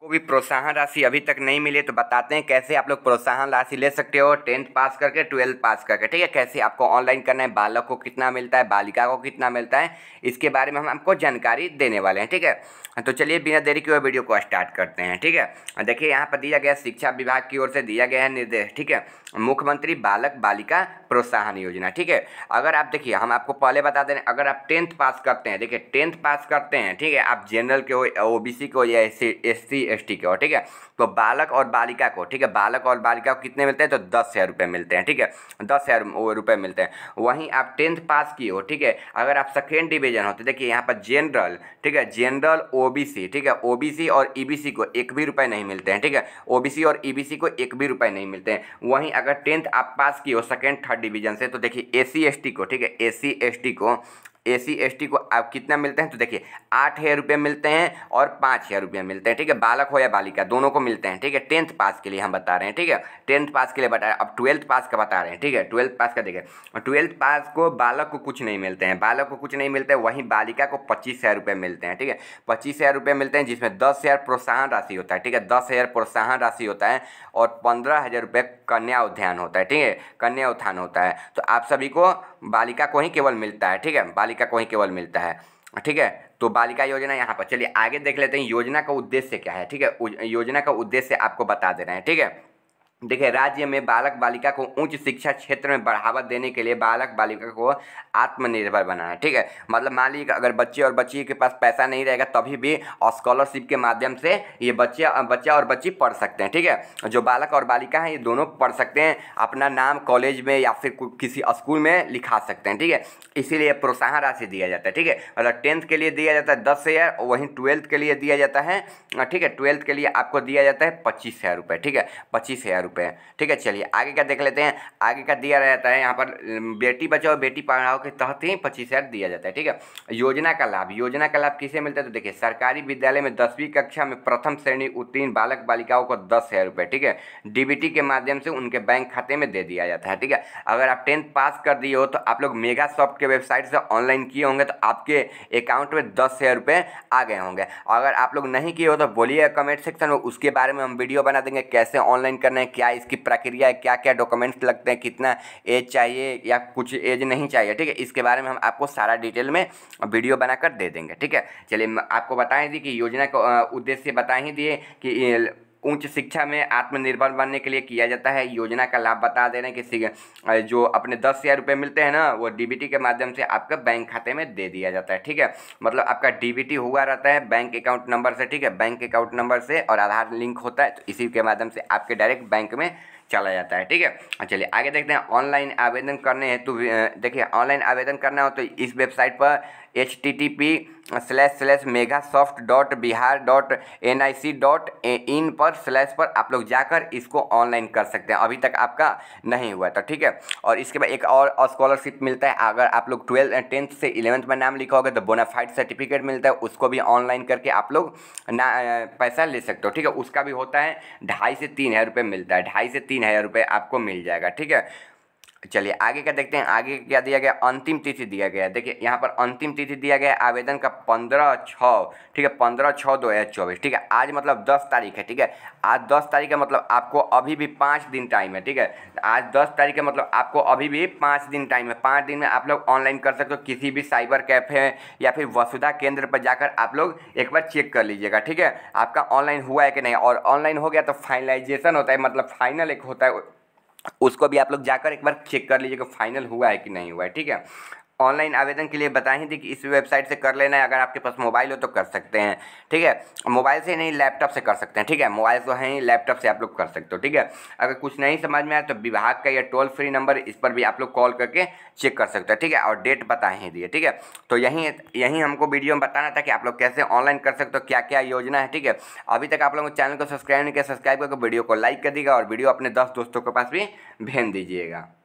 को भी प्रोत्साहन राशि अभी तक नहीं मिली तो बताते हैं कैसे आप लोग प्रोत्साहन राशि ले सकते हो टेंथ पास करके ट्वेल्थ पास करके ठीक है कैसे आपको ऑनलाइन करना है बालक को कितना मिलता है बालिका को कितना मिलता है इसके बारे में हम आपको जानकारी देने वाले हैं ठीक है तो चलिए बिना देरी के वीडियो को स्टार्ट करते हैं ठीक है देखिए यहाँ पर दिया गया शिक्षा विभाग की ओर से दिया गया है निर्देश ठीक है मुख्यमंत्री बालक बालिका प्रोत्साहन योजना ठीक है अगर आप देखिए हम आपको पहले बता दे रहे अगर आप टेंथ पास करते हैं देखिए टेंथ पास करते हैं ठीक है आप जनरल के हो ओ बी सी के हो या एस सी एस टी के हो ठीक है तो बालक और बालिका को ठीक है बालक और बालिका को कितने मिलते हैं तो दस हज़ार रुपये मिलते हैं ठीक है दस हज़ार रुपये मिलते हैं वहीं आप टेंथ पास किए हो ठीक है अगर आप सेकेंड डिवीजन होते तो देखिए यहाँ पर जनरल ठीक है जनरल ओ बी सी ठीक है ओ बी सी और ई बी सी को एक भी रुपये नहीं मिलते हैं ठीक है ओ बी सी और ई बी सी को एक भी रुपये नहीं मिलते हैं वहीं अगर टेंथ आप पास की हो सेकेंड थर्ड डिवीजन से तो देखिए ए सी को ठीक है ए सी एस टी को ए सी एस टी को आप कितना मिलते हैं तो देखिए आठ हज़ार रुपये मिलते हैं और पाँच हज़ार रुपये मिलते हैं ठीक है बालक हो या बालिका दोनों को मिलते हैं ठीक है टेंथ पास के लिए हम बता रहे हैं ठीक है टेंथ पास के लिए बता रहे अब ट्वेल्थ पास का बता रहे हैं ठीक है ट्वेल्थ पास का देखिए ट्वेल्थ पास को बालक को कुछ नहीं मिलते हैं बालक को कुछ नहीं मिलते हैं वहीं बालिका को पच्चीस हज़ार रुपये मिलते हैं ठीक है पच्चीस हज़ार रुपये मिलते हैं जिसमें दस हज़ार प्रोत्साहन राशि होता है ठीक है दस हज़ार प्रोत्साहन राशि होता है और पंद्रह हज़ार रुपये कन्या उद्यान होता है ठीक है कन्या उत्थान होता है तो आप सभी को बालिका को ही केवल मिलता है ठीक है बालिका को ही केवल मिलता है ठीक है तो बालिका योजना यहाँ पर चलिए आगे देख लेते हैं योजना का उद्देश्य क्या है ठीक है योजना का उद्देश्य आपको बता दे रहे हैं ठीक है देखिए राज्य में बालक बालिका को उच्च शिक्षा क्षेत्र में बढ़ावा देने के लिए बालक बालिका को आत्मनिर्भर बनाना ठीक है मतलब मान लीजिए अगर बच्चे और बच्ची के पास पैसा नहीं रहेगा तभी भी स्कॉलरशिप के माध्यम से ये बच्चे बच्चा और बच्ची पढ़ सकते हैं ठीक है जो बालक और बालिका हैं ये दोनों पढ़ सकते हैं अपना नाम कॉलेज में या फिर किसी स्कूल में लिखा सकते हैं ठीक है इसीलिए प्रोत्साहन राशि दिया जाता है ठीक है मतलब टेंथ के लिए दिया जाता है दस हज़ार वहीं ट्वेल्थ के लिए दिया जाता है ठीक है ट्वेल्थ के लिए आपको दिया जाता है पच्चीस हज़ार रुपये ठीक है पच्चीस हज़ार रुपये ठीक है चलिए आगे का देख लेते हैं आगे का दिया रहता है यहाँ पर बेटी बचाओ बेटी पढ़ाओ के तहत ही पच्चीस हज़ार दिया जाता है ठीक है योजना का लाभ योजना का लाभ किसे मिलता है तो देखिए सरकारी विद्यालय में दसवीं कक्षा में प्रथम श्रेणी उत्तीर्ण बालक बालिकाओं को दस हज़ार रुपये ठीक है डी के माध्यम से उनके बैंक खाते में दे दिया जाता है ठीक है अगर आप टेंथ पास कर दिए हो तो आप लोग मेगा सॉफ्ट के वेबसाइट से ऑनलाइन किए होंगे तो आपके अकाउंट में दस हज़ार रुपये आ गए होंगे अगर आप लोग नहीं किए हो तो बोलिए कमेंट सेक्शन में उसके बारे में हम वीडियो बना देंगे कैसे ऑनलाइन करना है क्या इसकी प्रक्रिया है क्या क्या डॉक्यूमेंट्स लगते हैं कितना एज चाहिए या कुछ एज नहीं चाहिए ठीक है इसके बारे में हम आपको सारा डिटेल में वीडियो बनाकर दे देंगे ठीक है चलिए आपको बताएं दी कि योजना का उद्देश्य बता ही दिए कि उच्च शिक्षा में आत्मनिर्भर बनने के लिए किया जाता है योजना का लाभ बता दे रहे हैं कि जो अपने दस हज़ार रुपये मिलते हैं ना वो डीबीटी के माध्यम से आपके बैंक खाते में दे दिया जाता है ठीक है मतलब आपका डीबीटी हुआ रहता है बैंक अकाउंट नंबर से ठीक है बैंक अकाउंट नंबर से और आधार लिंक होता है तो इसी के माध्यम से आपके डायरेक्ट बैंक में चला जाता है ठीक है चलिए आगे देखते हैं ऑनलाइन आवेदन करने हैं तो देखिए ऑनलाइन आवेदन करना हो तो इस वेबसाइट पर H T T P slash slash mega soft dot Bihar dot N I C dot in पर स्लैश पर आप लोग जाकर इसको ऑनलाइन कर सकते हैं अभी तक आपका नहीं हुआ तो ठीक है और इसके बाद एक और स्कॉलरशिप मिलता है अगर आप लोग ट्वेल्थ टेंथ से इलेवंथ में नाम लिखा होगा तो बोनाफाइड सर्टिफिकेट मिलता है उसको भी ऑनलाइन करके आप लोग ना पैसा ले सकते हो ठीक है उसका भी होता है ढाई से तीन हज़ार रुपये मिलता है ढाई से तीन हज़ार रुपये आपको मिल जाएगा ठीक है चलिए आगे का देखते हैं आगे क्या दिया गया अंतिम तिथि दिया गया है देखिए यहाँ पर अंतिम तिथि दिया गया आवेदन का पंद्रह छः ठीक है पंद्रह छः दो हज़ार चौबीस ठीक है आज मतलब दस तारीख है ठीक है आज दस तारीख का मतलब आपको अभी भी पाँच दिन टाइम है ठीक है आज दस तारीख का मतलब आपको अभी भी पाँच दिन टाइम है पाँच दिन में आप लोग ऑनलाइन कर सकते हो किसी भी साइबर कैफे या फिर वसुधा केंद्र पर जाकर आप लोग एक बार चेक कर लीजिएगा ठीक है आपका ऑनलाइन हुआ है कि नहीं और ऑनलाइन हो गया तो फाइनलाइजेशन होता है मतलब फाइनल एक होता है उसको भी आप लोग जाकर एक बार चेक कर लीजिएगा फाइनल हुआ है कि नहीं हुआ है ठीक है ऑनलाइन आवेदन के लिए बताए थी कि इस वेबसाइट से कर लेना है अगर आपके पास मोबाइल हो तो कर सकते हैं ठीक है मोबाइल से नहीं लैपटॉप से कर सकते हैं ठीक है मोबाइल तो है ही लैपटॉप से आप लोग कर सकते हो ठीक है अगर कुछ नहीं समझ में आए तो विभाग का यह टोल फ्री नंबर इस पर भी आप लोग कॉल करके चेक कर सकते हो ठीक है और डेट बता ही दिए ठीक है तो यहीं यहीं हमको वीडियो में बताना था कि आप लोग कैसे ऑनलाइन कर सकते हो क्या क्या योजना है ठीक है अभी तक आप लोग चैनल को सब्सक्राइब नहीं किया सब्सक्राइब करके वीडियो को लाइक कर दीजिएगा और वीडियो अपने दस दोस्तों के पास भी भेज दीजिएगा